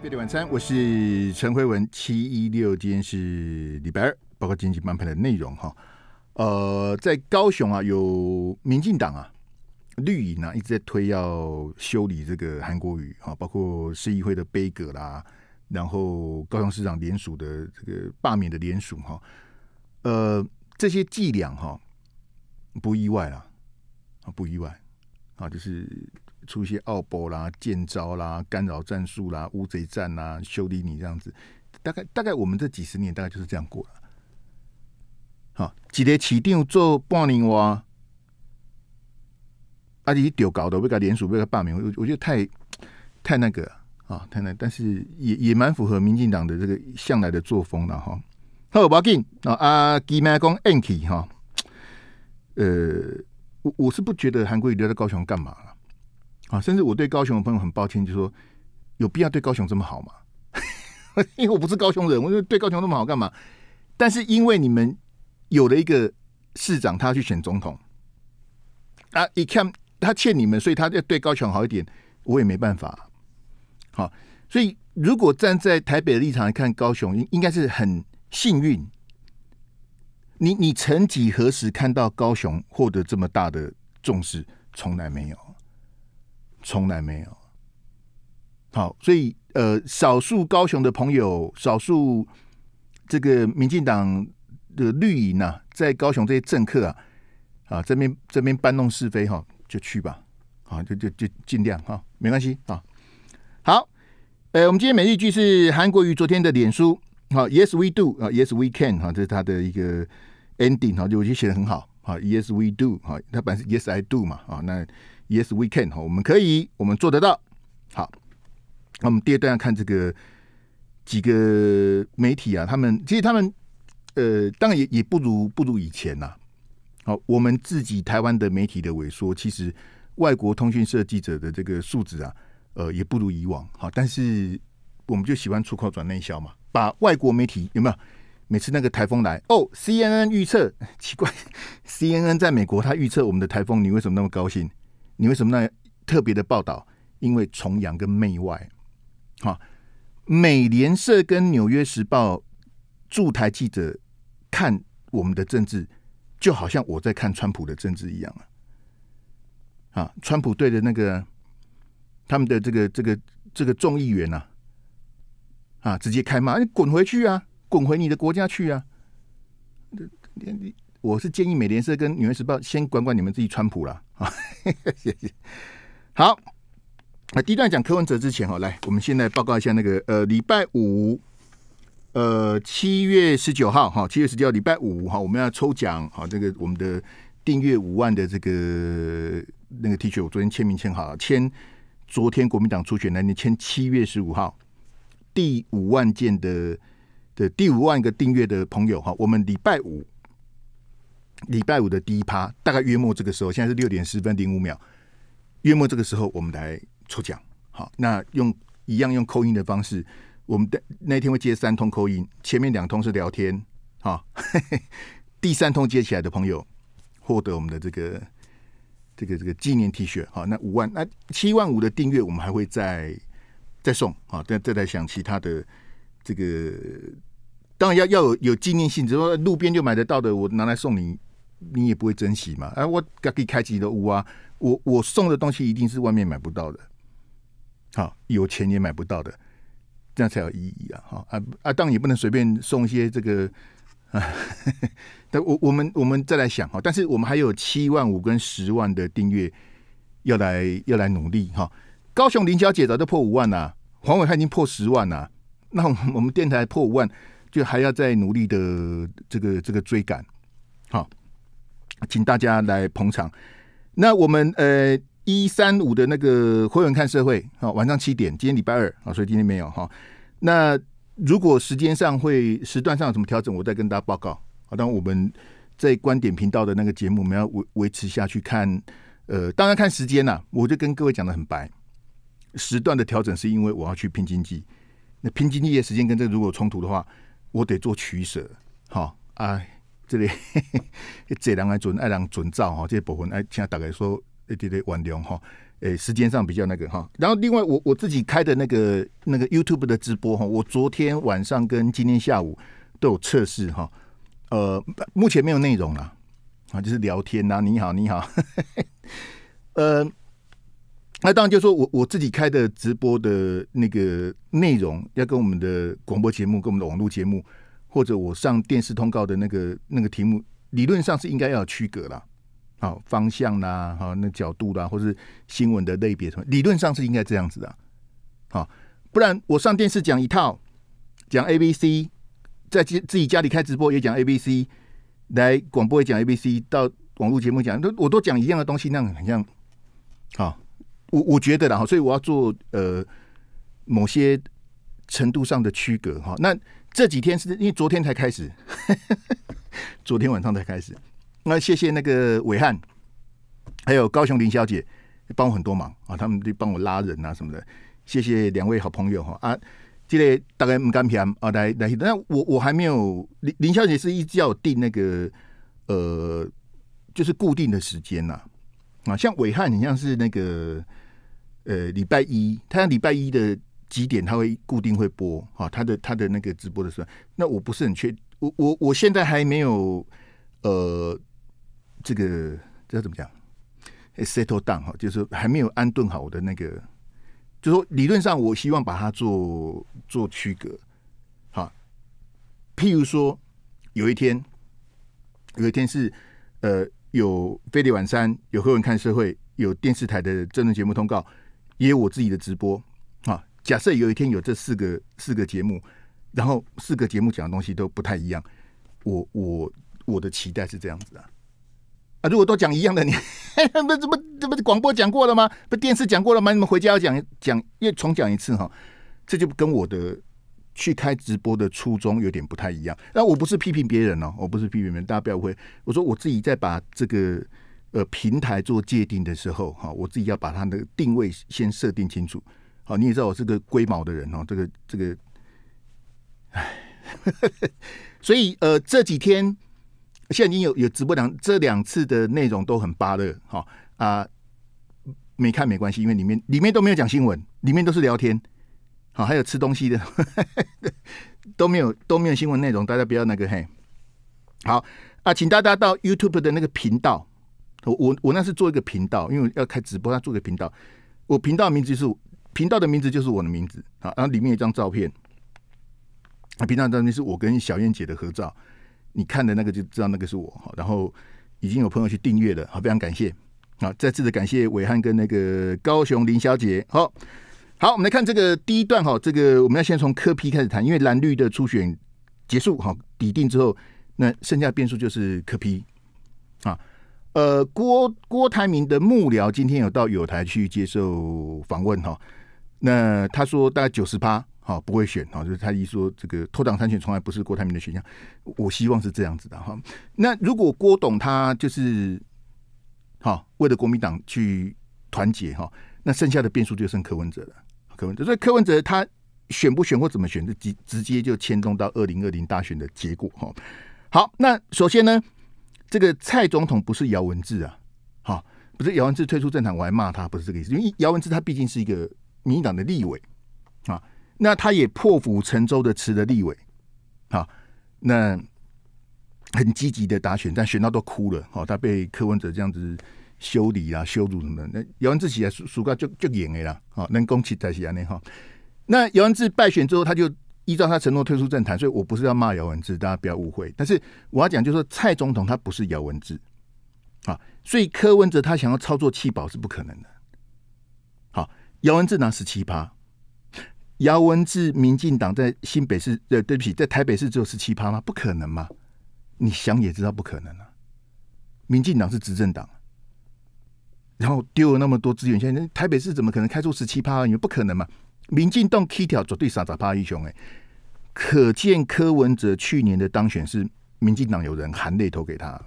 贝蒂晚餐，我是陈慧文。七一六今天是礼拜二，包括经济版本的内容哈。呃，在高雄啊，有民进党啊、绿营啊一直在推要修理这个韩国语啊，包括市议会的杯格啦，然后高雄市长联署的这个罢免的联署哈。呃，这些伎俩哈，不意外了啊，不意外啊，就是。出一些奥博啦、剑招啦、干扰战术啦、乌贼战啦、修理你这样子，大概大概我们这几十年大概就是这样过了。好，今天起定做半年哇，阿你丢搞的被他联署被他罢免，我我觉得太太那个啊，太难，但是也也蛮符合民进党的这个向来的作风了哈。好，不报警啊，阿基麦讲，恩奇哈，呃，我我是不觉得韩国瑜留在高雄干嘛。啊，甚至我对高雄的朋友很抱歉，就说有必要对高雄这么好吗？因为我不是高雄人，我就对高雄那么好干嘛？但是因为你们有了一个市长，他去选总统啊，一看他欠你们，所以他要对高雄好一点，我也没办法。好，所以如果站在台北的立场来看，高雄应应该是很幸运。你你曾几何时看到高雄获得这么大的重视，从来没有。从来没有，好，所以呃，少数高雄的朋友，少数这个民进党的绿营啊，在高雄这些政客啊，啊这边这边搬弄是非哈，就去吧，啊，就就就尽量哈，没关系啊。好，呃，我们今天每日一句是韩国瑜昨天的脸书，好，Yes we do 啊，Yes we can 哈，这是他的一个 ending 啊，就我觉得写的很好啊，Yes we do 啊，他本来是 Yes I do 嘛啊，那。Yes, we can 哈，我们可以，我们做得到。好，那我们第二段看这个几个媒体啊，他们其实他们呃，当然也也不如不如以前呐。好，我们自己台湾的媒体的萎缩，其实外国通讯社记者的这个素质啊，呃，也不如以往。好，但是我们就喜欢出口转内销嘛，把外国媒体有没有？每次那个台风来，哦，CNN 预测奇怪，CNN 在美国，他预测我们的台风，你为什么那么高兴？你为什么呢？特别的报道，因为崇洋跟媚外。好，美联社跟纽约时报驻台记者看我们的政治，就好像我在看川普的政治一样啊！啊，川普对着那个他们的这个这个这个众议员啊，啊，直接开骂，你滚回去啊，滚回你的国家去啊！你你。我是建议美联社跟《纽约时报》先管管你们自己川普了啊！谢谢。好，那第一段讲柯文哲之前哈，来，我们现在报告一下那个呃，礼拜五，呃，七月十九号哈，七月十九号礼拜五哈，我们要抽奖哈，这个我们的订阅五万的这个那个 T 恤，我昨天签名签好了，签昨天国民党初选那天签七月十五号第五万件的的第五万个订阅的朋友哈，我们礼拜五。礼拜五的第一趴，大概约末这个时候，现在是六点十分零五秒，约末这个时候，我们来抽奖。好，那用一样用扣音的方式，我们的那一天会接三通扣音，前面两通是聊天，好，第三通接起来的朋友获得我们的这个这个这个纪念 T 恤。好，那五万，那七万五的订阅，我们还会再再送。啊，再再来想其他的这个，当然要要有有纪念性质，路边就买得到的，我拿来送你。你也不会珍惜嘛？哎，我给你开自己的屋啊！我我送的东西一定是外面买不到的，好，有钱也买不到的，这样才有意义啊！哈啊啊！当然也不能随便送一些这个，但我我们我们再来想哈。但是我们还有七万五跟十万的订阅要来要来努力哈。高雄林小姐早就破五万了，黄伟汉已经破十万了，那我们电台破五万就还要再努力的这个这个追赶好。请大家来捧场。那我们呃一三五的那个《会员看社会》好，晚上七点，今天礼拜二啊，所以今天没有哈。那如果时间上会时段上有什么调整，我再跟大家报告。好，当我们在观点频道的那个节目，我们要维维持下去看。呃，当然看时间呐，我就跟各位讲的很白，时段的调整是因为我要去拼经济。那拼经济的时间跟这如果冲突的话，我得做取舍。好，哎。这里 这人台准，爱人准照哈，这部分爱请大概说一点点晚点哈，哎，时间上比较那个哈。然后另外，我我自己开的那个那个 YouTube 的直播哈，我昨天晚上跟今天下午都有测试哈。呃，目前没有内容了啊，就是聊天啊，你好，你好。呃，那当然就说我我自己开的直播的那个内容，要跟我们的广播节目，跟我们的网络节目。或者我上电视通告的那个那个题目，理论上是应该要区隔啦，好方向啦，好那角度啦，或是新闻的类别什么，理论上是应该这样子的，好不然我上电视讲一套，讲 A B C，在自自己家里开直播也讲 A B C，来广播也讲 A B C，到网络节目讲都我都讲一样的东西，那很像，好我我觉得啦，所以我要做呃某些程度上的区隔哈那。这几天是因为昨天才开始，昨天晚上才开始。那谢谢那个伟汉，还有高雄林小姐帮我很多忙啊，他们就帮我拉人啊什么的。谢谢两位好朋友哈啊，这个、大概唔敢平啊，来来。那我我还没有林林小姐是一直要定那个呃，就是固定的时间呐啊，像伟汉你像是那个呃礼拜一，他礼拜一的。几点他会固定会播哦，他的他的那个直播的时候，那我不是很确，我我我现在还没有呃，这个这要怎么讲？settle down 哈，就是还没有安顿好我的那个，就说理论上我希望把它做做区隔。好，譬如说有一天，有一天是呃有飞碟晚山，有会文看社会，有电视台的争论节目通告，也有我自己的直播。假设有一天有这四个四个节目，然后四个节目讲的东西都不太一样，我我我的期待是这样子啊啊！如果都讲一样的，你 不怎么怎么广播讲过了吗？不电视讲过了吗？你们回家要讲讲又重讲一次哈，这就跟我的去开直播的初衷有点不太一样。那我不是批评别人哦，我不是批评人，大家不要误会。我说我自己在把这个呃平台做界定的时候哈，我自己要把它的定位先设定清楚。好，你也知道我是个龟毛的人哦，这个这个，唉，所以呃，这几天现在已经有有直播两这两次的内容都很巴乐，哈啊，没看没关系，因为里面里面都没有讲新闻，里面都是聊天，好，还有吃东西的，都没有都没有新闻内容，大家不要那个嘿。好啊，请大家到 YouTube 的那个频道，我我我那是做一个频道，因为要开直播，他做个频道，我频道名字就是。频道的名字就是我的名字，啊，然后里面一张照片，啊，频道照片是我跟小燕姐的合照，你看的那个就知道那个是我，好，然后已经有朋友去订阅了，好，非常感谢，啊，再次的感谢伟汉跟那个高雄林小姐，好好，我们来看这个第一段，哈，这个我们要先从科批开始谈，因为蓝绿的初选结束，哈，抵定之后，那剩下变数就是科批，啊，呃，郭郭台铭的幕僚今天有到友台去接受访问，哈。那他说大概九十八，好不会选，好就是他一说这个拖党参选从来不是郭台铭的选项，我希望是这样子的哈。那如果郭董他就是好为了国民党去团结哈，那剩下的变数就剩柯文哲了，柯文哲。所以柯文哲他选不选或怎么选，就直直接就牵动到二零二零大选的结果哈。好，那首先呢，这个蔡总统不是姚文智啊，好不是姚文智退出政坛，我还骂他，不是这个意思，因为姚文智他毕竟是一个。民党的立委啊，那他也破釜沉舟的辞了立委啊，那很积极的打选战，选到都哭了哦。他被柯文哲这样子修理啊、羞辱什么的。那姚文智起来暑假就就赢了啊，人工七台戏安那哈。那姚文智败选之后，他就依照他承诺退出政坛。所以我不是要骂姚文智，大家不要误会。但是我要讲，就说蔡总统他不是姚文智啊，所以柯文哲他想要操作弃保是不可能的。好。姚文智拿十七趴，姚文智民进党在新北市呃，对不起，在台北市只有十七趴吗？不可能嘛！你想也知道不可能啊！民进党是执政党，然后丢了那么多资源，现在台北市怎么可能开出十七趴？你不可能嘛！民进党 K 条绝对傻傻趴英雄哎，可见柯文哲去年的当选是民进党有人含泪投给他，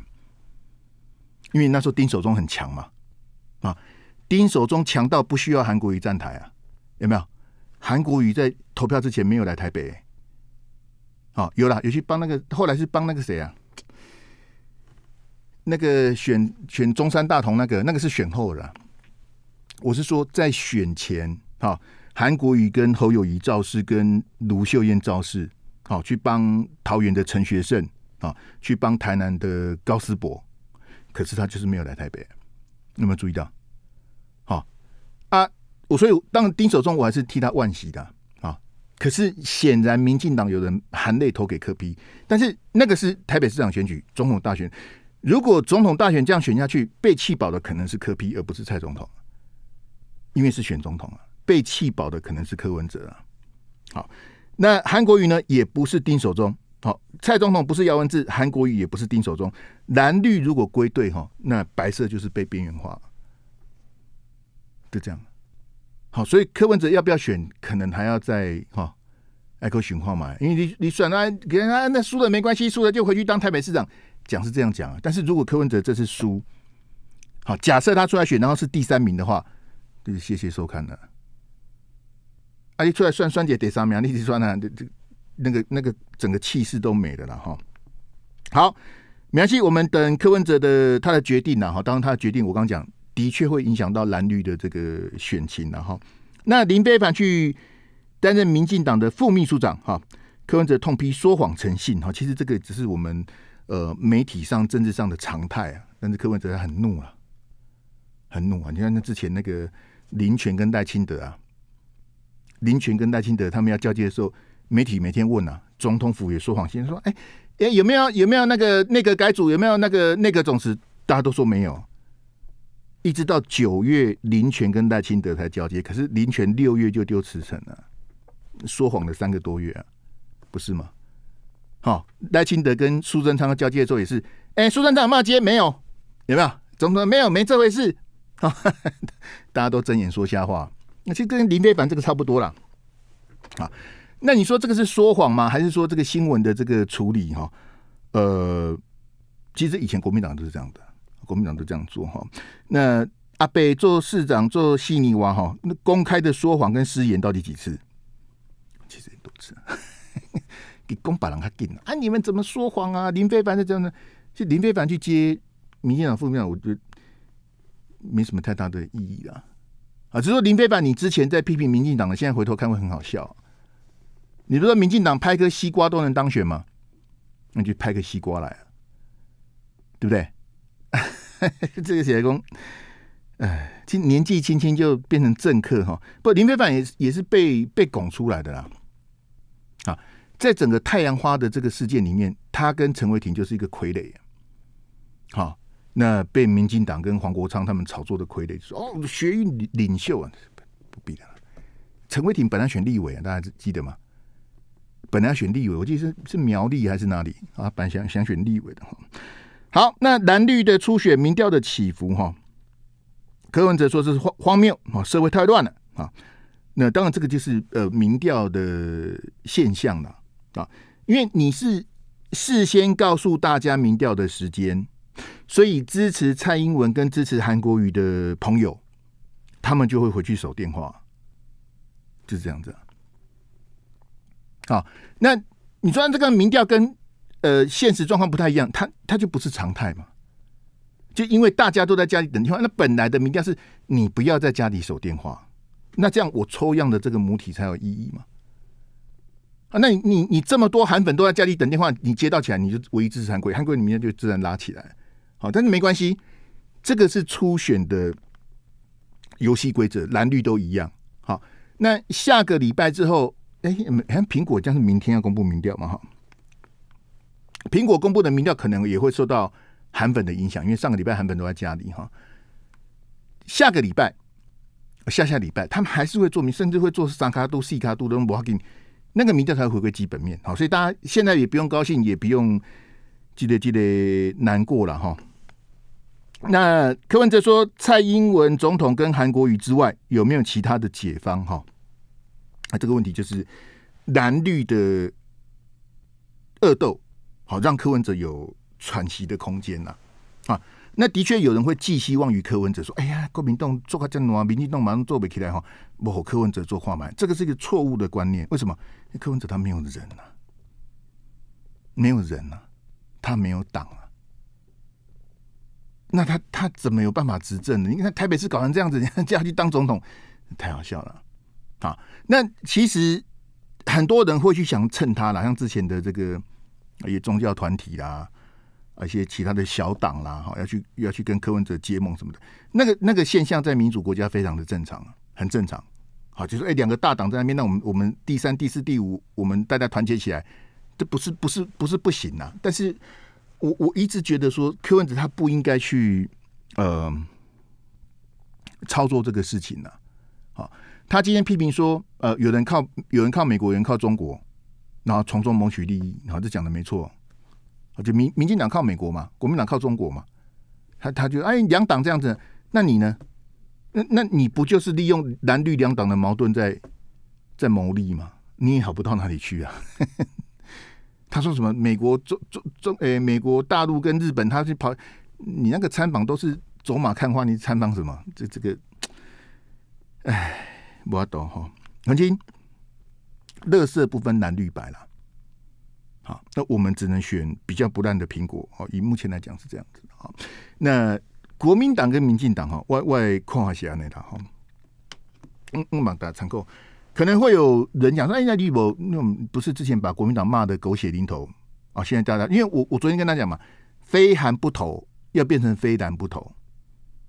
因为那时候丁守中很强嘛，啊。丁守中强到不需要韩国瑜站台啊？有没有？韩国瑜在投票之前没有来台北。哦，有了，有去帮那个，后来是帮那个谁啊？那个选选中山大同那个，那个是选后的。我是说在选前哦，韩国瑜跟侯友谊、赵氏跟卢秀燕赵氏，好去帮桃园的陈学圣，啊，去帮台南的高思博。可是他就是没有来台北，有没有注意到？啊，我所以当然丁守中我还是替他万喜的啊。可是显然民进党有人含泪投给柯批，但是那个是台北市长选举总统大选。如果总统大选这样选下去，被弃保的可能是柯批，而不是蔡总统，因为是选总统啊。被弃保的可能是柯文哲啊。好，那韩国瑜呢？也不是丁守中。好，蔡总统不是姚文智，韩国瑜也不是丁守中。蓝绿如果归队哈，那白色就是被边缘化。就这样，好，所以柯文哲要不要选，可能还要再哈 echo 循环嘛，因为你你选他，人家那输了没关系，输了就回去当台北市长，讲是这样讲啊。但是如果柯文哲这次输，好，假设他出来选，然后是第三名的话，就是谢谢收看了。啊，一出来算算姐得三名，你即算呢，这这那个那个整个气势都没的了哈。好，没关系，我们等柯文哲的他的决定呢，哈，当然他的决定，我刚讲。的确会影响到蓝绿的这个选情了哈。那林非凡去担任民进党的副秘书长哈，柯文哲痛批说谎诚信哈，其实这个只是我们呃媒体上政治上的常态啊。但是柯文哲很怒啊，很怒啊！你看那之前那个林权跟戴清德啊，林权跟戴清德他们要交接的时候，媒体每天问啊，总统府也说谎，先说哎哎有没有有没有那个那个改组，有没有那个那个总辞，大家都说没有。一直到九月，林权跟赖清德才交接，可是林权六月就丢辞呈了，说谎了三个多月啊，不是吗？好，赖清德跟苏贞昌的交接的时候也是，哎，苏贞昌骂街没有？有没有？怎么没有？没这回事？大家都睁眼说瞎话，那其实跟林飞凡这个差不多了。啊，那你说这个是说谎吗？还是说这个新闻的这个处理哈？呃，其实以前国民党都是这样的。国民党都这样做哈，那阿北做市长做悉尼娃哈，那公开的说谎跟失言到底几次？其实多次，比 公把人还紧啊！你们怎么说谎啊？林非凡就这样呢？是林非凡去接民进党副面，我觉得没什么太大的意义啊。啊，是说林非凡，你之前在批评民进党的，现在回头看会很好笑。你不说民进党拍个西瓜都能当选吗？那就拍个西瓜来啊，对不对？这个写工，哎，今年纪轻轻就变成政客哈，不，林飞凡也是也是被被拱出来的啦。啊，在整个太阳花的这个事件里面，他跟陈伟霆就是一个傀儡。好，那被民进党跟黄国昌他们炒作的傀儡，说哦，学运领袖啊，不必的。陈伟霆本来选立委啊，大家记得吗？本来要选立委，我记得是是苗栗还是哪里啊？来想想选立委的哈。好，那蓝绿的初选民调的起伏，哈，柯文哲说这是荒荒谬啊，社会太乱了啊。那当然，这个就是呃民调的现象了啊，因为你是事先告诉大家民调的时间，所以支持蔡英文跟支持韩国瑜的朋友，他们就会回去守电话，就是这样子。好，那你说这个民调跟？呃，现实状况不太一样，它它就不是常态嘛。就因为大家都在家里等电话，那本来的民调是你不要在家里守电话，那这样我抽样的这个母体才有意义嘛。啊，那你你这么多韩粉都在家里等电话，你接到起来你就唯一支持韩国，韩国你明天就自然拉起来。好，但是没关系，这个是初选的游戏规则，蓝绿都一样。好，那下个礼拜之后，哎，像苹果将是明天要公布民调嘛？哈。苹果公布的民调可能也会受到韩粉的影响，因为上个礼拜韩粉都在家里哈。下个礼拜、下下礼拜，他们还是会做民，甚至会做三卡度、四卡度的 walking，那个民调才会回归基本面。好，所以大家现在也不用高兴，也不用记得记得难过了哈。那柯文哲说，蔡英文总统跟韩国瑜之外，有没有其他的解方？哈，啊，这个问题就是蓝绿的恶斗。好让柯文哲有喘息的空间呐，啊，那的确有人会寄希望于柯文哲说：“哎呀，郭明栋做个正统啊，民进党马上做不起来哈。”某柯文哲做话梅，这个是一个错误的观念。为什么？柯文哲他没有人呐，没有人呐，他没有党啊，那他他怎么有办法执政呢？你看台北市搞成这样子，你 叫他去当总统，太好笑了啊！那其实很多人会去想蹭他了，像之前的这个。一些宗教团体啦，一些其他的小党啦，哈，要去要去跟柯文哲接梦什么的，那个那个现象在民主国家非常的正常，很正常。好，就说哎，两个大党在那边，那我们我们第三、第四、第五，我们大家团结起来，这不是不是不是不行呐。但是我我一直觉得说，柯文哲他不应该去呃操作这个事情呢。好，他今天批评说，呃，有人靠，有人靠美国，有人靠中国。然后从中谋取利益，然后这讲的没错，就民民进党靠美国嘛，国民党靠中国嘛，他他就哎两党这样子，那你呢？那那你不就是利用蓝绿两党的矛盾在在谋利吗？你也好不到哪里去啊。他说什么美国中中中诶，美国大陆跟日本，他去跑，你那个参访都是走马看花，你参访什么？这这个，哎，我懂哈，黄金。乐色不分蓝绿白了，好，那我们只能选比较不烂的苹果。好，以目前来讲是这样子。好，那国民党跟民进党哈，外外括号写安内达哈，嗯，我蛮达采购，可能会有人讲说，哎，那绿博那种不是之前把国民党骂的狗血淋头啊？现在大家因为我我昨天跟他讲嘛，非韩不投要变成非蓝不投。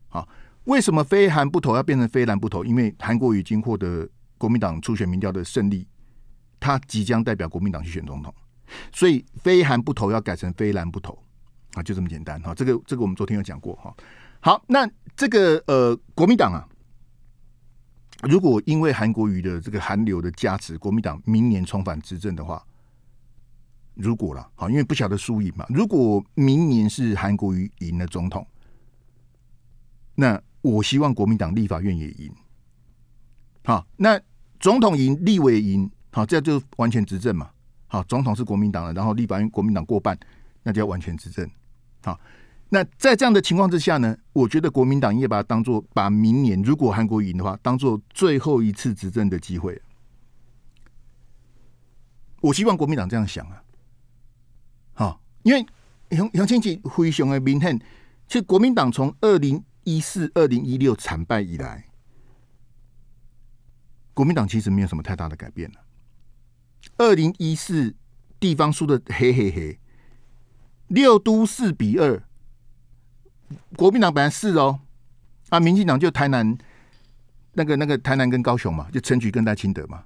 好，为什么非韩不投要变成非蓝不投？因为韩国已经获得国民党初选民调的胜利。他即将代表国民党去选总统，所以非韩不投要改成非蓝不投啊，就这么简单哈。这个这个我们昨天有讲过哈。好，那这个呃国民党啊，如果因为韩国瑜的这个韩流的加持，国民党明年重返执政的话，如果了，好，因为不晓得输赢嘛。如果明年是韩国瑜赢了总统，那我希望国民党立法院也赢。好，那总统赢立委赢。好，这样就完全执政嘛？好，总统是国民党的，然后立法院国民党过半，那就要完全执政。好，那在这样的情况之下呢，我觉得国民党应该把它当做，把明年如果韩国赢的话，当做最后一次执政的机会。我希望国民党这样想啊！好，因为杨杨清吉、灰熊的明天，其实国民党从二零一四、二零一六惨败以来，国民党其实没有什么太大的改变了。二零一四地方输的，嘿嘿嘿，六都四比二，国民党本来四哦，啊，民进党就台南那个那个台南跟高雄嘛，就陈菊跟戴清德嘛，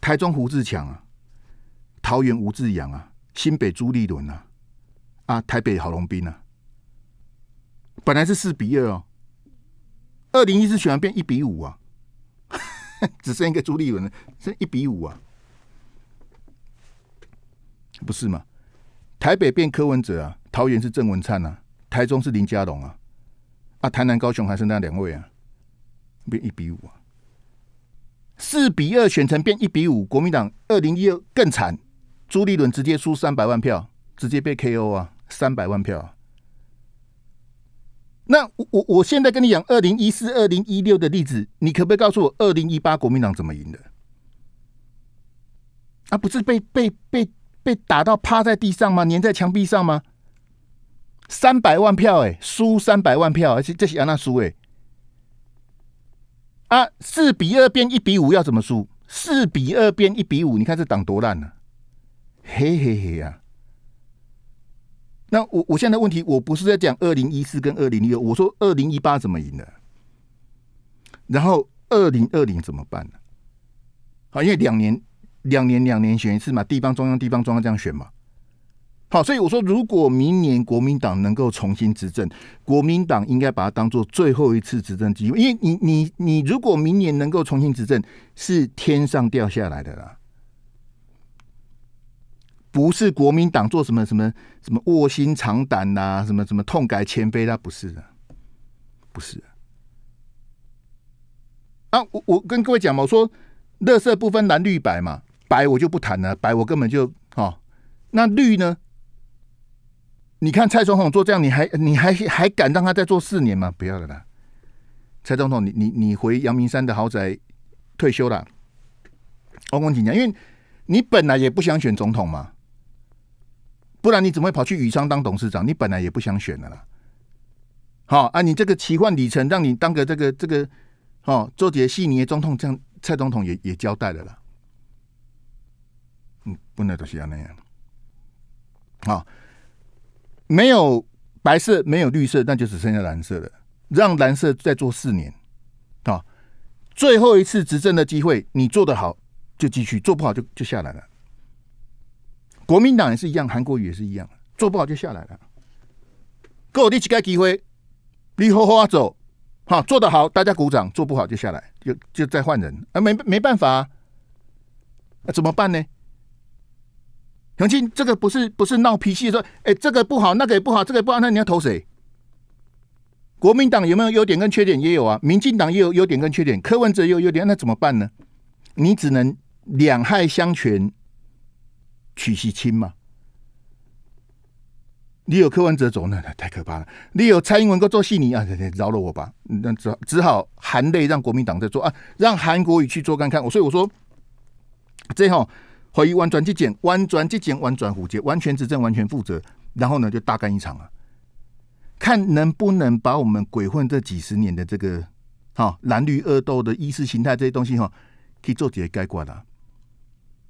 台中胡志强啊，桃园吴志阳啊，新北朱立伦啊，啊，台北郝龙斌啊，本来是四比二哦，二零一四选完变一比五啊，只剩一个朱立伦，剩一比五啊。不是吗？台北变柯文哲啊，桃园是郑文灿啊，台中是林佳龙啊，啊，台南高雄还是那两位啊，变一比五啊，四比二选成变一比五，国民党二零一二更惨，朱立伦直接输三百万票，直接被 KO 啊，三百万票。那我我我现在跟你讲二零一四、二零一六的例子，你可不可以告诉我二零一八国民党怎么赢的？啊，不是被被被。被打到趴在地上吗？粘在墙壁上吗？三百万票哎，输三百万票，而且这是亚娜输哎，啊，四比二变一比五要怎么输？四比二变一比五，你看这党多烂呢！嘿嘿嘿呀！那我我现在问题我不是在讲二零一四跟二零一六，我说二零一八怎么赢的？然后二零二零怎么办呢？好，因为两年。两年两年选一次嘛，地方中央地方中央这样选嘛。好，所以我说，如果明年国民党能够重新执政，国民党应该把它当做最后一次执政机会，因为你你你如果明年能够重新执政，是天上掉下来的啦，不是国民党做什么什么什么卧薪尝胆呐，什么什么痛改前非，他不是的，不是啊，我我跟各位讲嘛，我说，乐色不分蓝绿白嘛。白我就不谈了，白我根本就哦，那绿呢？你看蔡总统做这样，你还你还还敢让他再做四年吗？不要了啦，蔡总统，你你你回阳明山的豪宅退休了，恭恭敬敬，因为你本来也不想选总统嘛，不然你怎么会跑去羽商当董事长？你本来也不想选的啦，好啊，你这个奇幻旅程，让你当个这个这个哦，做几几年总统，这样蔡总统也也交代的啦。嗯，来能都要那样。好，没有白色，没有绿色，那就只剩下蓝色了。让蓝色再做四年，啊，最后一次执政的机会，你做的好就继续做，不好就就下来了。国民党也是一样，韩国瑜也是一样，做不好就下来了。给我第几盖机会？你好好走，好做的好，大家鼓掌；做不好就下来，就就再换人。啊，没没办法，啊，怎么办呢？杨庆，这个不是不是闹脾气说，哎，这个不好，那个也不好，这个不好，那你要投谁？国民党有没有优点跟缺点也有啊，民进党也有优点跟缺点，柯文哲有优点，那怎么办呢？你只能两害相权，取其轻嘛。你有柯文哲走，那太可怕了；你有蔡英文够做戏，你啊，饶了我吧。那只只好含泪让国民党在做啊，让韩国瑜去做看看。我所以我说，最后。怀疑弯转即简，弯转即简，弯转虎捷，完全执政，完全负责，然后呢，就大干一场啊！看能不能把我们鬼混这几十年的这个，好蓝绿恶斗的意识形态这些东西哈，可以做解概括啦。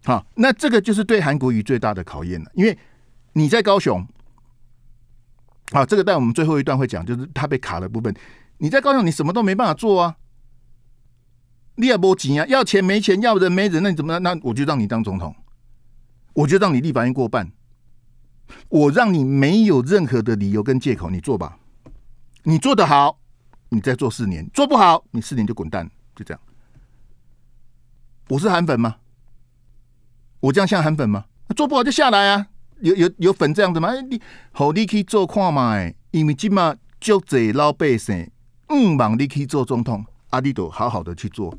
好，那这个就是对韩国瑜最大的考验了，因为你在高雄，啊，这个在我们最后一段会讲，就是他被卡的部分。你在高雄，你什么都没办法做啊。你也波钱啊，要钱没钱，要人没人，那你怎么那我就让你当总统，我就让你立法院过半，我让你没有任何的理由跟借口，你做吧，你做得好，你再做四年，做不好，你四年就滚蛋，就这样。我是韩粉吗？我这样像韩粉吗？做不好就下来啊，有有有粉这样子吗？你好，你可以做矿嘛，因为今嘛就这老百姓嗯，忙，你可以做总统。阿迪都好好的去做，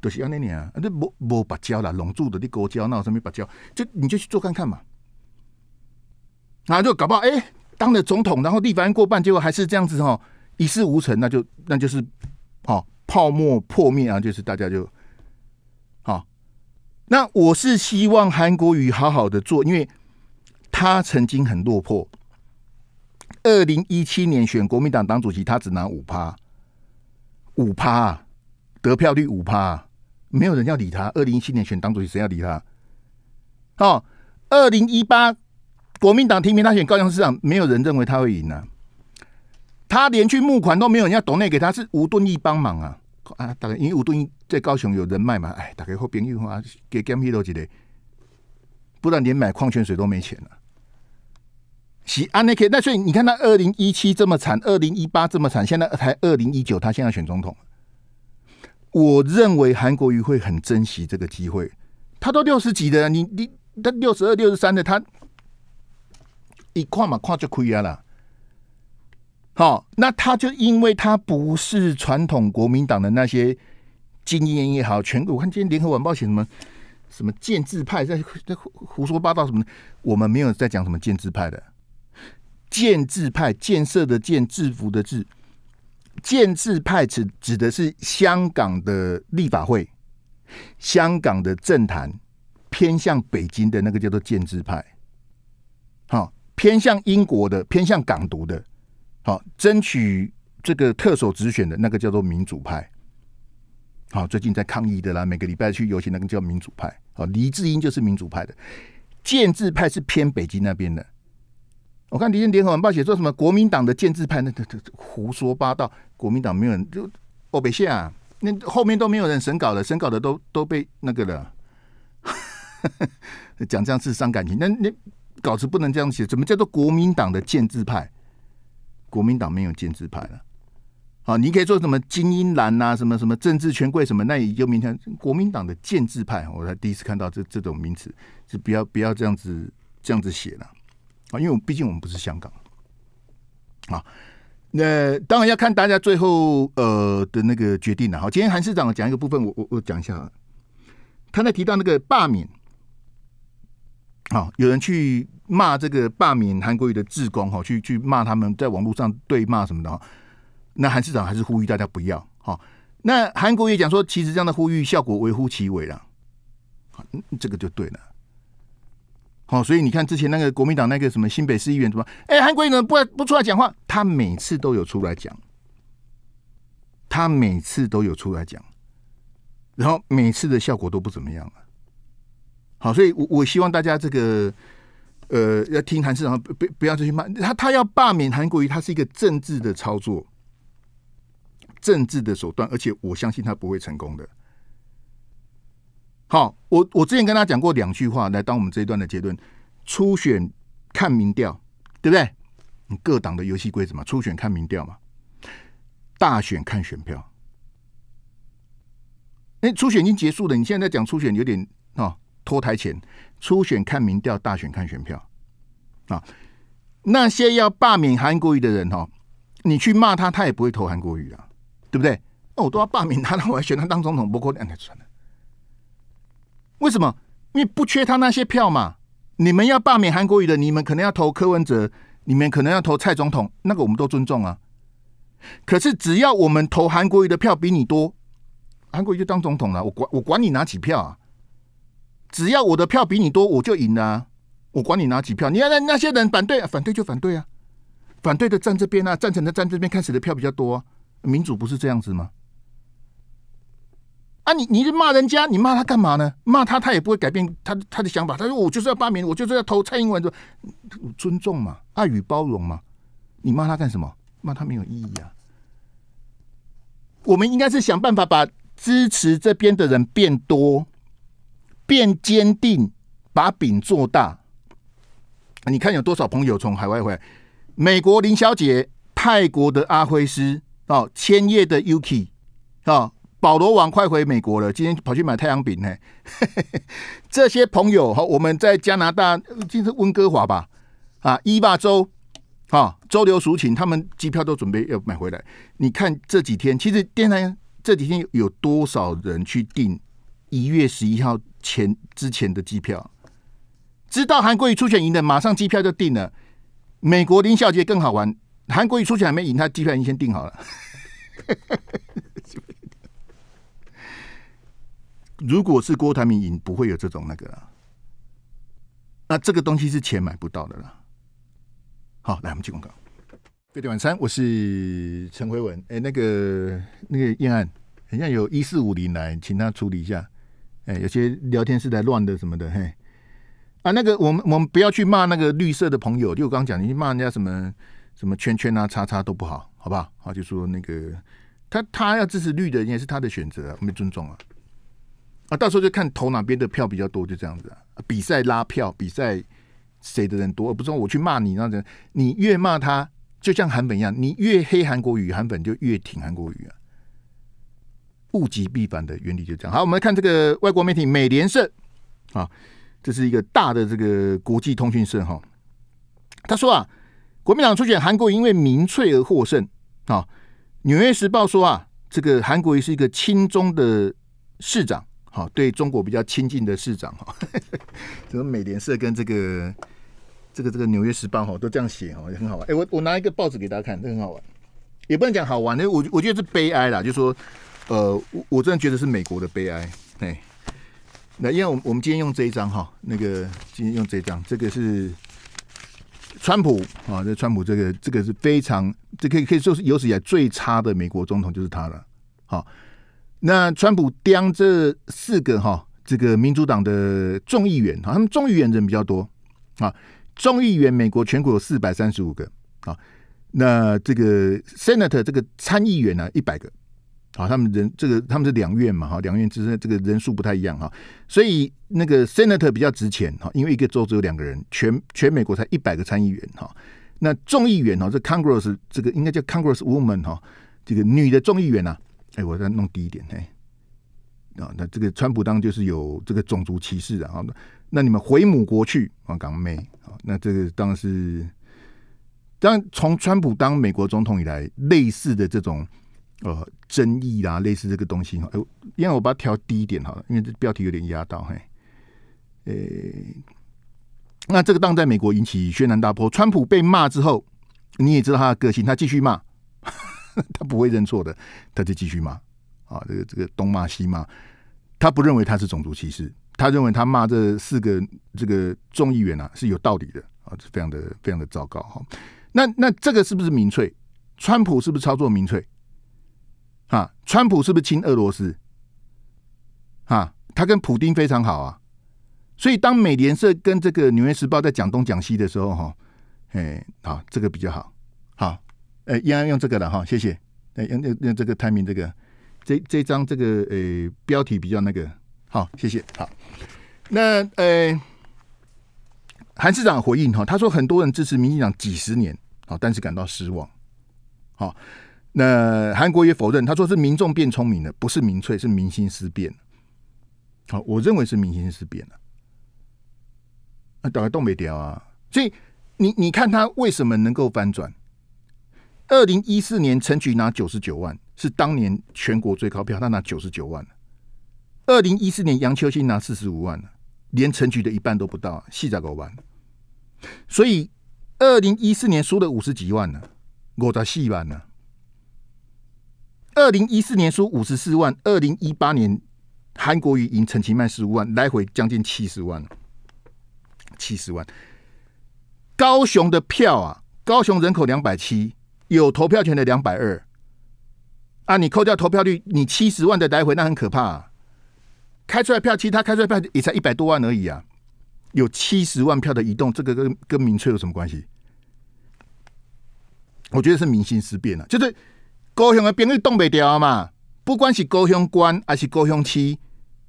都是安尼啊，你无无白胶啦，龙柱的你国胶，那有什么白胶？就你就去做看看嘛。然后就搞不好，哎，当了总统，然后立法过半，结果还是这样子哦，一事无成，那就那就是，哦，泡沫破灭啊！就是大家就，好。那我是希望韩国瑜好好的做，因为他曾经很落魄。二零一七年选国民党党主席，他只拿五趴。五趴，得票率五趴，没有人要理他。二零一七年选党主席，谁要理他？哦，二零一八国民党提名他选高雄市长，没有人认为他会赢啊。他连去募款都没有，人家董内给他是吴敦义帮忙啊，啊，大概因为吴敦义在高雄有人脉嘛，哎，大概后边又啊给江启都一个，不然连买矿泉水都没钱了。其安内克那所以你看他二零一七这么惨，二零一八这么惨，现在才二零一九，他现在选总统。我认为韩国瑜会很珍惜这个机会。他都六十几的，你你他六十二、六十三的，他一跨嘛跨就亏啊了。好，那他就因为他不是传统国民党的那些经验也好，全国我看今天联合晚报写什么什么建制派在在胡说八道什么，我们没有在讲什么建制派的。建制派，建设的建，制服的制。建制派指指的是香港的立法会，香港的政坛偏向北京的那个叫做建制派，好偏向英国的，偏向港独的，好争取这个特首直选的那个叫做民主派，好最近在抗议的啦，每个礼拜去游行那个叫民主派，好黎智英就是民主派的，建制派是偏北京那边的。我看《连线》联合晚报写说什么国民党的建制派，那那胡说八道。国民党没有人就欧北线啊，那后面都没有人审稿的，审稿的都都被那个了。讲这样是伤感情，那那稿子不能这样写。怎么叫做国民党的建制派？国民党没有建制派了。好，你可以做什么精英蓝啊，什么什么政治权贵什么，那你就明天国民党的建制派。我才第一次看到这这种名词，是不要不要这样子这样子写了。啊，因为毕竟我们不是香港，啊，那当然要看大家最后呃的那个决定了。好，今天韩市长讲一个部分，我我我讲一下。他在提到那个罢免，啊，有人去骂这个罢免韩国瑜的志工，哈，去去骂他们在网络上对骂什么的，那韩市长还是呼吁大家不要。好，那韩国瑜讲说，其实这样的呼吁效果微乎其微了，啊，这个就对了。好，所以你看之前那个国民党那个什么新北市议员怎么？哎，韩怎么不不出来讲话？他每次都有出来讲，他每次都有出来讲，然后每次的效果都不怎么样啊。好，所以我我希望大家这个呃要听韩市长不不要再去骂他，他要罢免韩国瑜，他是一个政治的操作，政治的手段，而且我相信他不会成功的。好。我我之前跟他讲过两句话，来当我们这一段的结论：初选看民调，对不对？各党的游戏规则嘛，初选看民调嘛。大选看选票。哎，初选已经结束了，你现在讲初选有点啊，脱台前。初选看民调，大选看选票啊。那些要罢免韩国瑜的人哦，你去骂他，他也不会投韩国瑜啊，对不对？哦，我都要罢免他，那我还选他当总统，不过两台选为什么？因为不缺他那些票嘛。你们要罢免韩国瑜的，你们可能要投柯文哲，你们可能要投蔡总统，那个我们都尊重啊。可是只要我们投韩国瑜的票比你多，韩国瑜就当总统了。我管我管你拿几票啊？只要我的票比你多，我就赢了。我管你拿几票？你要让那些人反对，反对就反对啊。反对的站这边啊，赞成的站这边，开始的票比较多啊。民主不是这样子吗？啊，你你去骂人家，你骂他干嘛呢？骂他他也不会改变他他的想法。他说我就是要罢免，我就是要投蔡英文。说尊重嘛，爱与包容嘛，你骂他干什么？骂他没有意义啊。我们应该是想办法把支持这边的人变多，变坚定，把饼做大。你看有多少朋友从海外回来？美国林小姐，泰国的阿辉师，哦，千叶的 Yuki，啊。保罗王快回美国了，今天跑去买太阳饼呢。这些朋友哈，我们在加拿大就是温哥华吧，啊，伊巴州啊，周流抒情，他们机票都准备要买回来。你看这几天，其实电台这几天有多少人去订一月十一号前之前的机票？知道韩国瑜初选赢的，马上机票就定了。美国林小姐更好玩，韩国瑜初选还没赢，他机票已经先订好了。如果是郭台铭，赢，不会有这种那个，那这个东西是钱买不到的啦。好，来我们进广告。各位晚餐，我是陈辉文。哎，那个那个燕案，好像有一四五零来，请他处理一下。哎，有些聊天是在乱的什么的，嘿。啊，那个我们我们不要去骂那个绿色的朋友，就我刚刚讲，你去骂人家什么什么圈圈啊、叉叉都不好，好不好？啊，就说那个他他要支持绿的，也是他的选择，我们尊重啊。啊，到时候就看投哪边的票比较多，就这样子。啊。比赛拉票，比赛谁的人多，而不是我去骂你。那后，你越骂他，就像韩粉一样，你越黑韩国语，韩粉就越挺韩国语啊。物极必反的原理就这样。好，我们来看这个外国媒体美联社啊，这是一个大的这个国际通讯社哈。他说啊，国民党初选，韩国因为民粹而获胜啊。纽约时报说啊，这个韩国瑜是一个轻中的市长。好，对中国比较亲近的市长哈，什么美联社跟这个、这个、这个《纽约时报》哈，都这样写哈，也很好玩。哎，我我拿一个报纸给大家看，这很好玩，也不能讲好玩的，我我觉得是悲哀啦。就说，呃，我我真的觉得是美国的悲哀。哎，那因为我我们今天用这一张哈，那个今天用这一张，这个是川普啊，这川普这个这个是非常，这可以可以说是有史以来最差的美国总统就是他了。好。那川普盯这四个哈，这个民主党的众议员哈，他们众议员人比较多啊。众议员美国全国有四百三十五个啊。那这个 senator 这个参议员呢一百个啊。他们人这个他们是两院嘛哈，两院之间这个人数不太一样哈。所以那个 senator 比较值钱哈，因为一个州只有两个人，全全美国才一百个参议员哈。那众议员哦，这 congress 这个应该叫 congresswoman 哈，这个女的众议员啊。哎，我再弄低一点，哎，啊，那这个川普当就是有这个种族歧视啊，那你们回母国去啊，港妹，那这个当然是，但从川普当美国总统以来，类似的这种呃争议啦，类似这个东西哈，哎，因为我把它调低一点哈，因为这标题有点压到，嘿，呃，那这个当在美国引起轩然大波，川普被骂之后，你也知道他的个性，他继续骂。他不会认错的，他就继续骂啊，这个这个东骂西骂，他不认为他是种族歧视，他认为他骂这四个这个众议员啊是有道理的啊，非常的非常的糟糕哈。那那这个是不是民粹？川普是不是操作民粹？啊，川普是不是亲俄罗斯？啊，他跟普丁非常好啊。所以当美联社跟这个纽约时报在讲东讲西的时候哈，哎，好，这个比较好。呃，依然用这个了哈，谢谢。呃，用用用这个 n 明这个，这这张这个呃标题比较那个好，谢谢。好，那呃，韩市长回应哈，他说很多人支持民进党几十年，好，但是感到失望。好，那韩国也否认，他说是民众变聪明了，不是民粹，是民心思变好，我认为是民心思变了。啊，打开东北调啊，所以你你看他为什么能够翻转？二零一四年，陈菊拿九十九万，是当年全国最高票，他拿九十九万。二零一四年，杨秋兴拿四十五万，连陈菊的一半都不到，戏在狗万。所以，二零一四年输了五十几万呢，我在戏玩呢。二零一四年输五十四万，二零一八年韩国瑜赢陈其曼十五万，来回将近七十万七十万。高雄的票啊，高雄人口两百七。有投票权的两百二啊，你扣掉投票率，你七十万的来回那很可怕。开出来票，其他开出来票也才一百多万而已啊。有七十万票的移动，这个跟跟民粹有什么关系？我觉得是民心思变了，就是高雄的兵力动不掉嘛。不管是高雄关还是高雄区，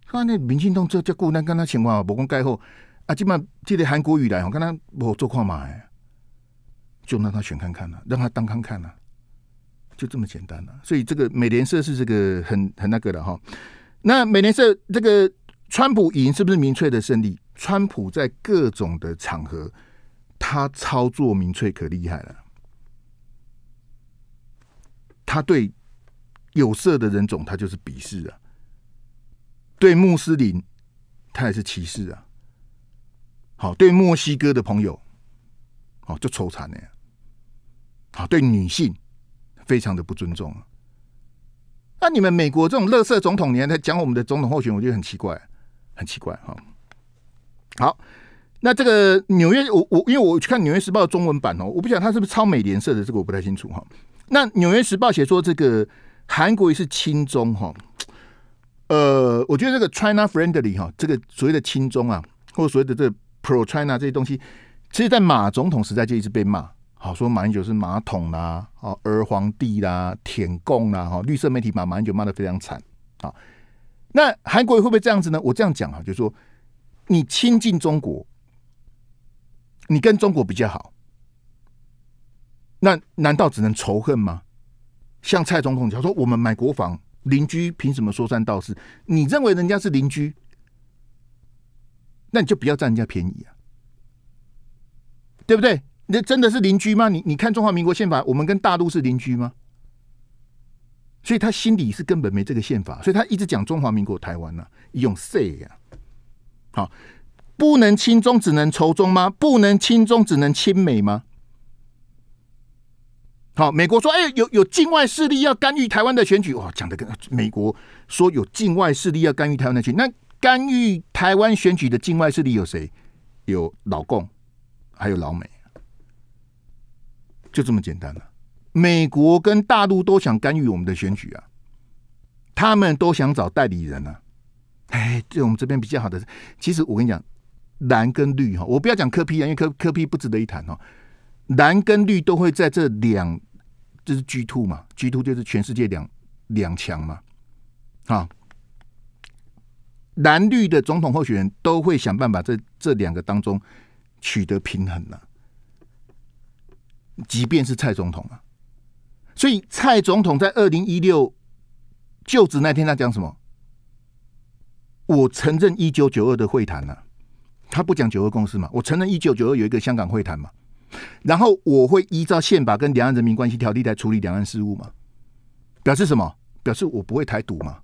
看那民进党这这孤单跟他情况，不讲盖后啊，今嘛记得韩国语来，跟他我做看嘛就让他选看看了，让他当看看了，就这么简单了。所以这个美联社是这个很很那个的哈。那美联社这个川普赢是不是民粹的胜利？川普在各种的场合，他操作民粹可厉害了。他对有色的人种，他就是鄙视啊；对穆斯林，他也是歧视啊。好，对墨西哥的朋友，哦，就抽惨了呀。啊，对女性非常的不尊重。啊。那你们美国这种乐色总统，你还在讲我们的总统候选我觉得很奇怪，很奇怪哈。好，那这个纽约，我我因为我去看《纽约时报》中文版哦，我不晓得他是不是超美联社的，这个我不太清楚哈。那《纽约时报》写说这个韩国也是亲中哈，呃，我觉得这个 China friendly 哈，这个所谓的亲中啊，或者所谓的这 pro China 这些东西，其实在马总统时代就一直被骂。好说马英九是马桶啦，哦儿皇帝啦，舔共啦，哈！绿色媒体把马英九骂的非常惨。啊。那韩国会不会这样子呢？我这样讲哈，就是说你亲近中国，你跟中国比较好，那难道只能仇恨吗？像蔡总统讲说，我们买国防，邻居凭什么说三道四？你认为人家是邻居，那你就不要占人家便宜啊，对不对？那真的是邻居吗？你你看《中华民国宪法》，我们跟大陆是邻居吗？所以他心里是根本没这个宪法，所以他一直讲中华民国台湾呢，用 say 呀？好，不能亲中只能仇中吗？不能亲中只能亲美吗？好，美国说，哎，有有境外势力要干预台湾的选举，哇，讲的跟美国说有境外势力要干预台湾的选，那干预台湾选举的境外势力有谁？有老共，还有老美。就这么简单了。美国跟大陆都想干预我们的选举啊，他们都想找代理人啊。哎，对我们这边比较好的，其实我跟你讲，蓝跟绿哈，我不要讲科批啊，因为科科批不值得一谈哦。蓝跟绿都会在这两，就是 G two 嘛，G two 就是全世界两两强嘛。啊，蓝绿的总统候选人都会想办法在这两个当中取得平衡了。即便是蔡总统啊，所以蔡总统在二零一六就职那天，他讲什么？我承认一九九二的会谈呢，他不讲九二共识嘛？我承认一九九二有一个香港会谈嘛？然后我会依照宪法跟两岸人民关系条例来处理两岸事务嘛？表示什么？表示我不会台独嘛？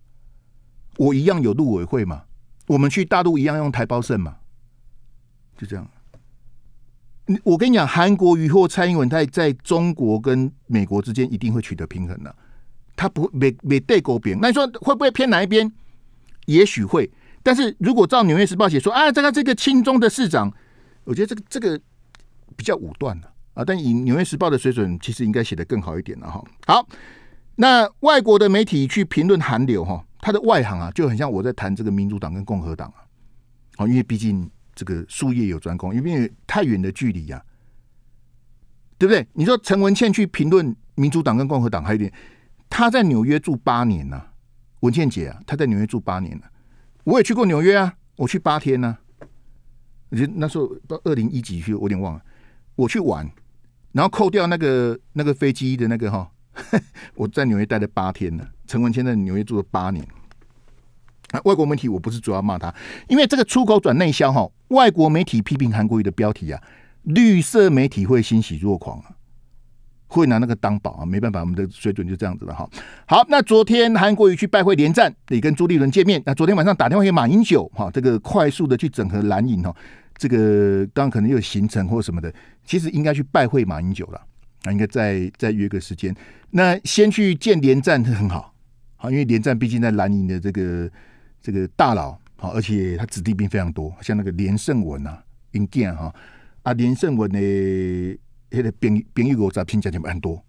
我一样有陆委会嘛？我们去大陆一样用台胞证嘛？就这样。我跟你讲，韩国瑜或蔡英文，他在中国跟美国之间一定会取得平衡的，他不没没对勾边。那你说会不会偏哪一边？也许会，但是如果照《纽约时报》写说啊，这个这个青中的市长，我觉得这个这个比较武断了啊。但以《纽约时报》的水准，其实应该写的更好一点了哈。好，那外国的媒体去评论韩流哈，他的外行啊，就很像我在谈这个民主党跟共和党啊，啊，因为毕竟。这个术业有专攻，因为太远的距离呀，对不对？你说陈文茜去评论民主党跟共和党，还有点，他在纽约住八年呢。文茜姐啊，她在纽约住八年了。我也去过纽约啊，我去八天呢。我觉得那时候到二零一几去，我有点忘了。我去玩，然后扣掉那个那个飞机的那个哈，我在纽约待了八天呢。陈文茜在纽约住了八年。啊，外国媒体我不是主要骂他，因为这个出口转内销哈，外国媒体批评韩国瑜的标题啊，绿色媒体会欣喜若狂啊，会拿那个当宝啊，没办法，我们的水准就这样子了哈。好，那昨天韩国瑜去拜会连战，也跟朱立伦见面。那昨天晚上打电话给马英九哈，这个快速的去整合蓝营哈，这个刚可能有行程或什么的，其实应该去拜会马英九了，那应该再再约个时间。那先去见连战是很好，好，因为连战毕竟在蓝营的这个。这个大佬，好，而且他子弟兵非常多，像那个连胜文啊 i n g 哈，啊连胜文呢，那个编编译国杂拼价钱蛮多，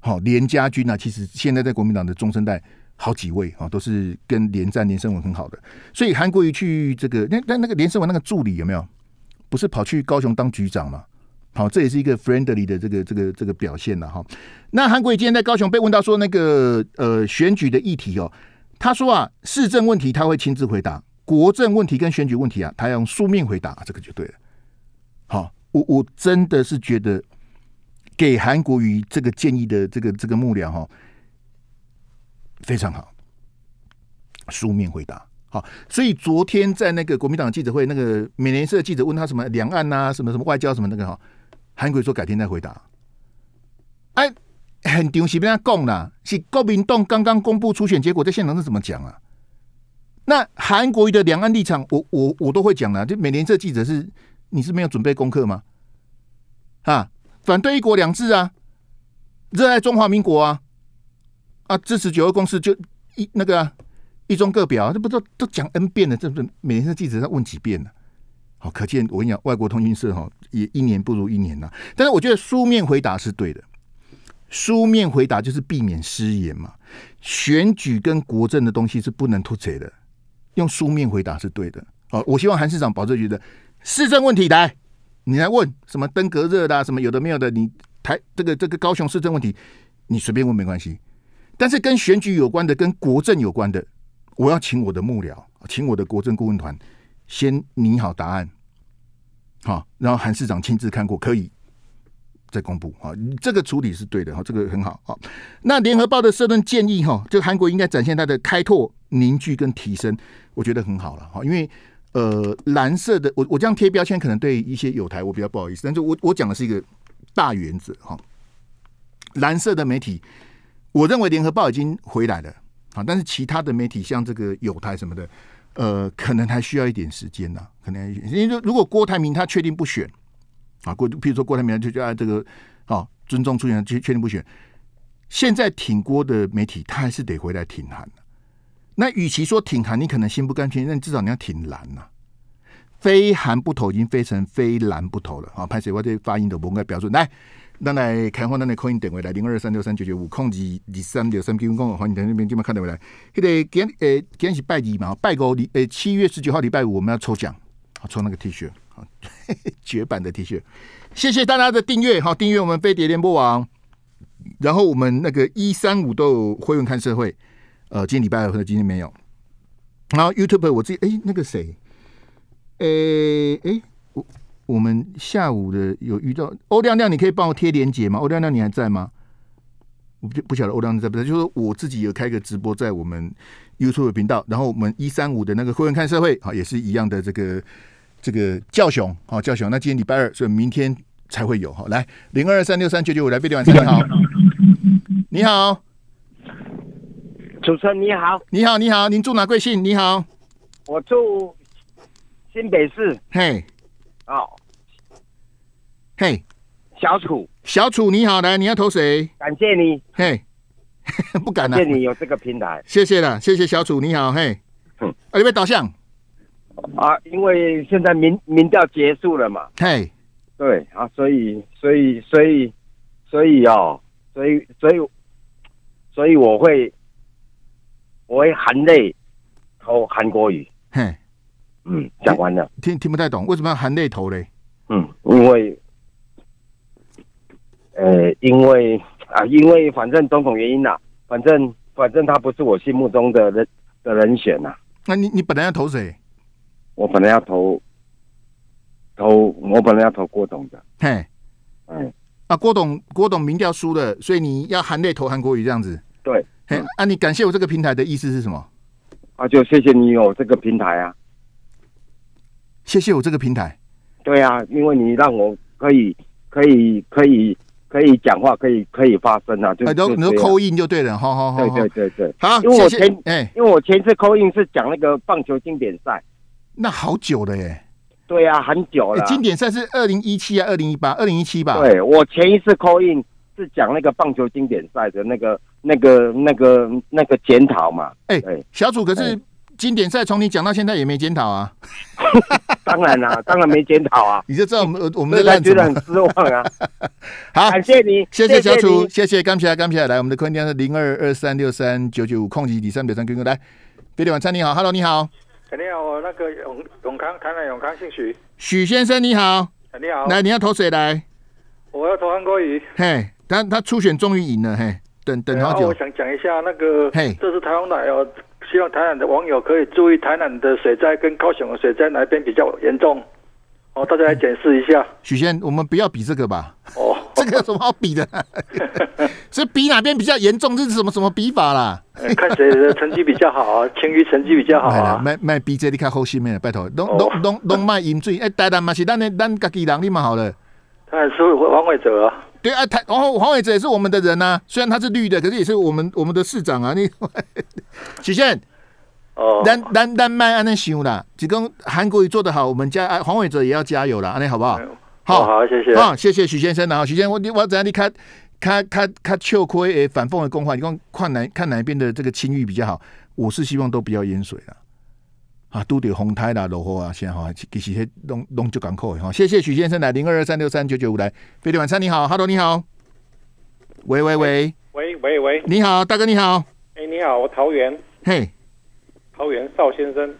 好，连家军啊，其实现在在国民党的中生代好几位啊，都是跟连战、连胜文很好的，所以韩国瑜去这个那那那个连胜文那个助理有没有？不是跑去高雄当局长嘛？好，这也是一个 friendly 的这个这个这个表现了哈。那韩国瑜今天在高雄被问到说那个呃选举的议题哦。他说啊，市政问题他会亲自回答，国政问题跟选举问题啊，他要用书面回答，这个就对了。好，我我真的是觉得给韩国瑜这个建议的这个这个幕僚哈，非常好，书面回答好。所以昨天在那个国民党记者会，那个美联社记者问他什么两岸呐，什么什么外交什么那个哈，韩国瑜说改天再回答。哎。很丢脸被他供了。是高民洞刚刚公布初选结果，在现场是怎么讲啊？那韩国瑜的两岸立场，我我我都会讲了。就美联社记者是你是没有准备功课吗？啊，反对一国两制啊，热爱中华民国啊，啊，支持九二共识就一那个一中各表，这不都都讲 N 遍了？这是美联社记者在问几遍了？好，可见我跟你讲，外国通讯社哈也一年不如一年了。但是我觉得书面回答是对的。书面回答就是避免失言嘛。选举跟国政的东西是不能脱节的，用书面回答是对的。好，我希望韩市长保证觉得，市政问题来，你来问什么登革热的，什么有的没有的，你台这个这个高雄市政问题，你随便问没关系。但是跟选举有关的，跟国政有关的，我要请我的幕僚，请我的国政顾问团先拟好答案，好，然后韩市长亲自看过可以。再公布啊，这个处理是对的哈，这个很好啊。那联合报的社论建议哈，就韩国应该展现它的开拓、凝聚跟提升，我觉得很好了哈。因为呃，蓝色的我我这样贴标签，可能对一些友台我比较不好意思，但是我我讲的是一个大原则哈。蓝色的媒体，我认为联合报已经回来了啊，但是其他的媒体像这个友台什么的，呃，可能还需要一点时间呢，可能因为如果郭台铭他确定不选。啊，郭，譬如说郭台铭就就按这个，好，尊重出现，就确定不选。现在挺郭的媒体，他还是得回来挺韩那与其说挺韩，你可能心不甘情，那至少你要挺蓝呐。非韩不投，已经非成非蓝不投了啊！拍谁发这发音都不应该标准来。那来开放，那来可音等回来。零二三六三九九五空制，二三六三九五。欢迎在那边这边看得回来。他得呃，诶，天是拜几嘛？拜个礼诶，七月十九号礼拜五我们要抽奖，抽那个 T 恤。绝版的 T 恤，谢谢大家的订阅，好订阅我们飞碟联播网，然后我们那个一三五都有会员看社会，呃，今天礼拜二和今天没有，然后 YouTube 我自己哎那个谁，哎，哎，我我们下午的有遇到欧亮亮，你可以帮我贴连接吗？欧亮亮你还在吗？我就不晓得欧亮亮在不在，就是我自己有开个直播在我们 YouTube 频道，然后我们一三五的那个会员看社会，好也是一样的这个。这个教熊，好教熊。那今天礼拜二，所以明天才会有。好，来零二三六三九九五，来贝弟晚上好，你好，主持人你好，你好你好，您住哪？贵姓？你好，我住新北市。嘿，哦，嘿，小楚，小楚你好，来你要投谁？感谢你，嘿，不敢了，谢谢你有这个平台，谢谢了，谢谢小楚，你好，嘿，嗯，有没有倒向？啊，因为现在民民调结束了嘛，嘿，对啊，所以所以所以所以哦，所以所以所以我会我会含泪投韩国瑜，嘿，嗯，讲完了，听听不太懂，为什么要含泪投嘞？嗯，因为呃，因为啊，因为反正种种原因呐，反正反正他不是我心目中的人的人选呐，那你你本来要投谁？我本来要投，投我本来要投郭董的，嘿，嗯，啊，郭董郭董民调输了，所以你要含泪投韩国语这样子，对，嘿，啊，你感谢我这个平台的意思是什么？啊，就谢谢你有这个平台啊，谢谢我这个平台，对啊，因为你让我可以可以可以可以讲话，可以可以发声啊，就你就扣印就对了，好好好，对对对对，好，因为我前哎，因为我前次扣印是讲那个棒球经典赛。那好久了耶，对啊，很久了。经典赛是二零一七啊，二零一八，二零一七吧？对，我前一次 coin 是讲那个棒球经典赛的那个、那个、那个、那个检讨嘛。哎，小楚可是经典赛从你讲到现在也没检讨啊？当然啦，当然没检讨啊。你就知道我们我们的，觉得很失望啊。好，感谢你，谢谢小楚，谢谢。钢起来，刚起来，来，我们的坤江是零二二三六三九九五，空起李三九三哥哥，来，飞碟晚餐，你好，hello，你好。肯定有，我那个永永康，台南永康姓许，许先生你好，你好，来你要投谁来？我要投韩国瑜，嘿，他他初选终于赢了，嘿，等等好久。我想讲一下那个，嘿，这是台湾的哦，希望台南的网友可以注意台南的水灾跟高雄的水灾哪边比较严重。哦，大家来检视一下，许先，我们不要比这个吧。哦。这个有什么好比的？是 比哪边比较严重？这是什么什么比法啦？看谁的成绩比较好啊？青 鱼成绩比较好啊？卖卖 BJ，你看后续面，拜托，东东东东卖饮醉，哎，大胆嘛是咱咱家己人，你蛮好了。他是黄伟哲，对啊，他哦，黄伟哲也是我们的人呐。虽然他是绿的，可是也是我们我们的市长啊。你许健哦，南南南麦安尼想啦。几公韩国语做得好，我们加黄伟哲也要加油了，安尼好不好？好好谢谢，好谢谢许先生啊！许先，生，我我等下你看看看看秋葵诶，反缝的公害，你看看南看南边的这个青玉比较好。我是希望都不要淹水了啊！都得红胎啦、落后啊，现在哈，给一些弄弄就港口的哈。谢谢许先生来零二二三六三九九五来飞碟晚餐，你好，Hello，你好，喂喂喂，喂喂喂，你好，大哥你好，哎，你好，我桃园，嘿，桃园赵先生，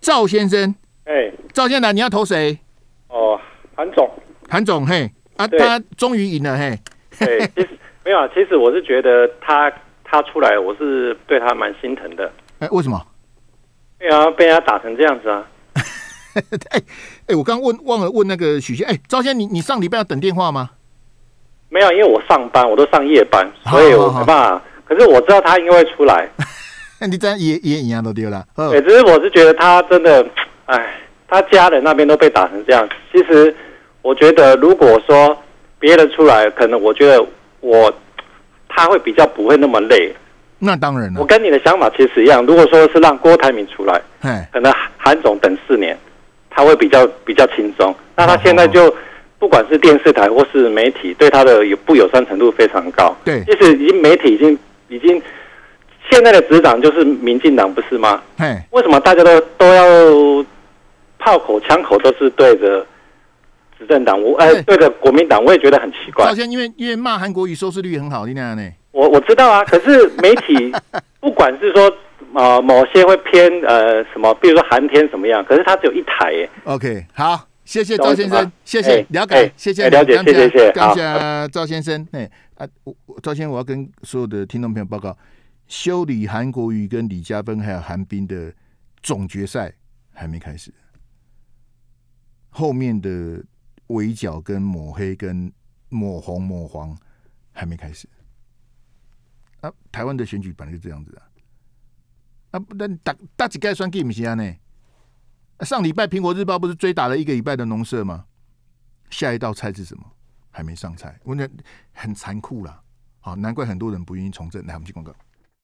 赵先生，哎，赵先生，你要投谁？哦，韩总。韩总，嘿，啊，他终于赢了，嘿，对，其实没有，其实我是觉得他他出来，我是对他蛮心疼的。哎，为什么？对啊，被他打成这样子啊！哎我刚问忘了问那个许仙，哎，赵先，你你上礼拜要等电话吗？没有，因为我上班，我都上夜班，所以没办法。可是我知道他应该会出来。你这样也也一样都丢了。哎，只是我是觉得他真的，哎，他家人那边都被打成这样，其实。我觉得，如果说别人出来，可能我觉得我他会比较不会那么累。那当然了，我跟你的想法其实一样。如果说是让郭台铭出来，可能韩总等四年，他会比较比较轻松。那他现在就不管是电视台或是媒体，对他的有不友善程度非常高。对，其实已经媒体已经已经现在的执掌就是民进党不是吗？为什么大家都都要炮口枪口都是对着？执政党，我哎，对的，国民党我也觉得很奇怪。赵先，因为因为骂韩国语收视率很好，你那样呢？我我知道啊，可是媒体不管是说呃某些会偏呃什么，比如说韩天什么样，可是他只有一台耶。OK，好，谢谢赵先生，谢谢了解，谢谢了解，谢谢谢谢。赵先生，哎啊，我赵先，生，我要跟所有的听众朋友报告，修理韩国瑜跟李嘉奔还有韩冰的总决赛还没开始，后面的。围剿、跟抹黑、跟抹红、抹黄，还没开始啊！台湾的选举本来就这样子啊！啊，不，打打几盖算 game 戏啊？内上礼拜《苹果日报》不是追打了一个礼拜的农舍吗？下一道菜是什么？还没上菜，我觉得很残酷啦。好，难怪很多人不愿意从政。来我们去广告，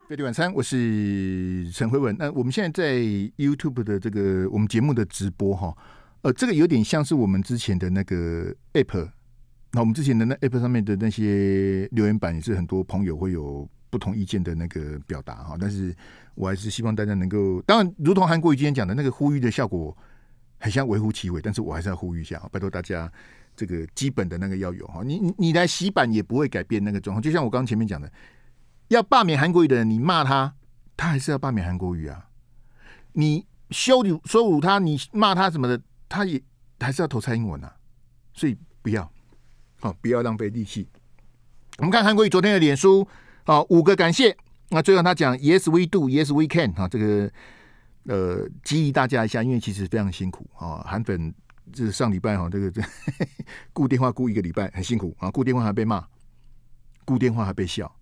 费利晚餐，我是陈辉文。那我们现在在 YouTube 的这个我们节目的直播哈。呃，这个有点像是我们之前的那个 app，那我们之前的那 app 上面的那些留言板也是很多朋友会有不同意见的那个表达哈。但是我还是希望大家能够，当然，如同韩国语今天讲的那个呼吁的效果，很像微乎其微。但是我还是要呼吁一下，拜托大家这个基本的那个要有哈。你你来洗版也不会改变那个状况，就像我刚刚前面讲的，要罢免韩国语的人，你骂他，他还是要罢免韩国语啊。你羞辱、羞辱他，你骂他什么的。他也还是要投蔡英文呐，所以不要好，不要浪费力气。我们看韩国瑜昨天的脸书，好五个感谢，那最后他讲 Yes we do, Yes we can 哈，这个呃，激励大家一下，因为其实非常辛苦啊。韩粉这上礼拜哈，这个这顾 电话顾一个礼拜很辛苦啊，顾电话还被骂，顾电话还被笑，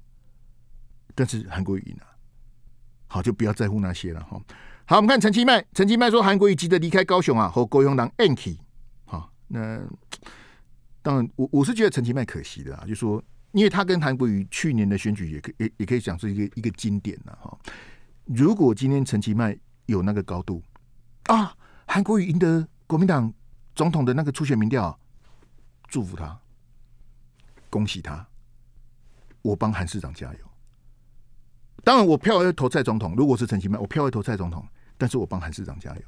但是韩国瑜赢了，好就不要在乎那些了哈。好，我们看陈其迈。陈其迈说：“韩国瑜急着离开高雄啊，和郭雄党恩契。”好，那当然，我我是觉得陈其迈可惜的啊，就说，因为他跟韩国瑜去年的选举，也可也也可以讲是一个一个经典啊、哈，如果今天陈其迈有那个高度啊，韩国瑜赢得国民党总统的那个初选民调，祝福他，恭喜他，我帮韩市长加油。当然，我票要投蔡总统。如果是陈其迈，我票会投蔡总统。但是我帮韩市长加油。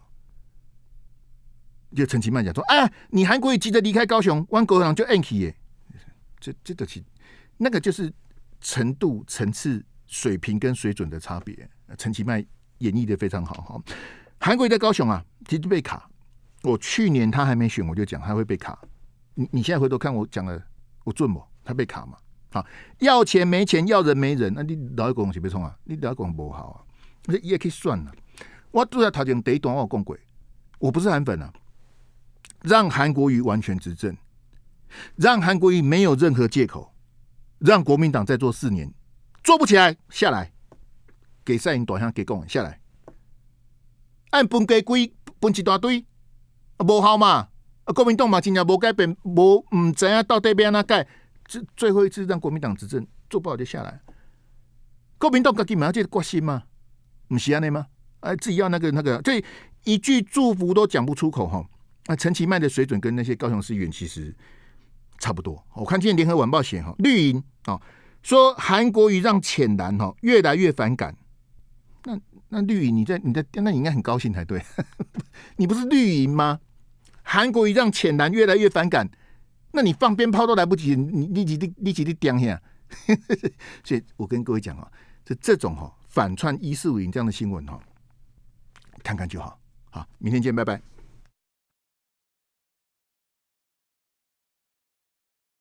就陈其曼讲说：“哎，你韩国也急着离开高雄，汪国强就 a n k 耶，这这的其那个就是程度、层次、水平跟水准的差别。”陈其曼演绎的非常好哈。韩国在高雄啊，其实被卡。我去年他还没选，我就讲他会被卡。你你现在回头看，我讲了，我准不？他被卡嘛？好，要钱没钱，要人没人，那你老一公是别冲啊，你老一公不好啊，你也可以算了。我头前第一段短有讲过，我不是韩粉啊！让韩国瑜完全执政，让韩国瑜没有任何借口，让国民党再做四年，做不起来下来，给蔡英文短项给共下来，按本给归分一大堆，啊无效嘛啊国民党嘛真正无改变无唔知啊到底变哪改？最最后一次让国民党执政做不好就下来，国民党革命嘛这个决心嘛，唔是安尼吗？哎，自己要那个那个，这一句祝福都讲不出口哈。啊，陈其迈的水准跟那些高雄市议员其实差不多。我看见联合晚报写哈绿营哦，说韩国瑜让浅蓝哈越来越反感。那那绿营，你在你在，那你应该很高兴才对。你不是绿营吗？韩国瑜让浅蓝越来越反感，那你放鞭炮都来不及，你立即立立即立掉下。所以，我跟各位讲啊，这这种哈反串一四五营这样的新闻哈。看看就好，好，明天见，拜拜。